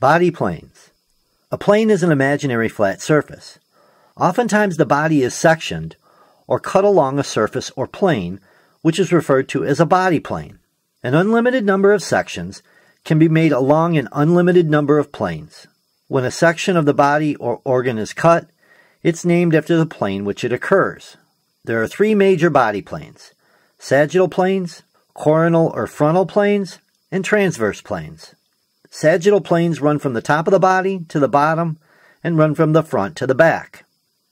Body planes. A plane is an imaginary flat surface. Oftentimes the body is sectioned or cut along a surface or plane, which is referred to as a body plane. An unlimited number of sections can be made along an unlimited number of planes. When a section of the body or organ is cut, it's named after the plane which it occurs. There are three major body planes sagittal planes, coronal or frontal planes, and transverse planes. Sagittal planes run from the top of the body to the bottom and run from the front to the back.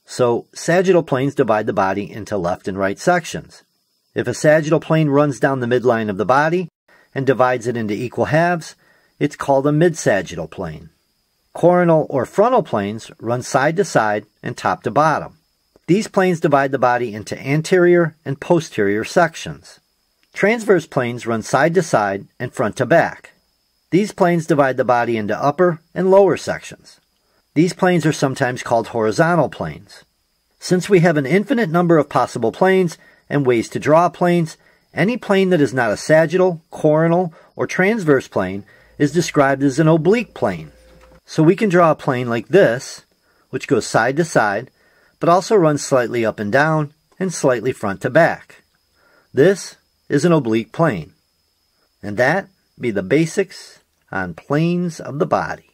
So, sagittal planes divide the body into left and right sections. If a sagittal plane runs down the midline of the body and divides it into equal halves, it's called a mid-sagittal plane. Coronal or frontal planes run side to side and top to bottom. These planes divide the body into anterior and posterior sections. Transverse planes run side to side and front to back. These planes divide the body into upper and lower sections. These planes are sometimes called horizontal planes. Since we have an infinite number of possible planes and ways to draw planes, any plane that is not a sagittal, coronal, or transverse plane is described as an oblique plane. So we can draw a plane like this, which goes side to side, but also runs slightly up and down and slightly front to back. This is an oblique plane. And that be the basics on planes of the body.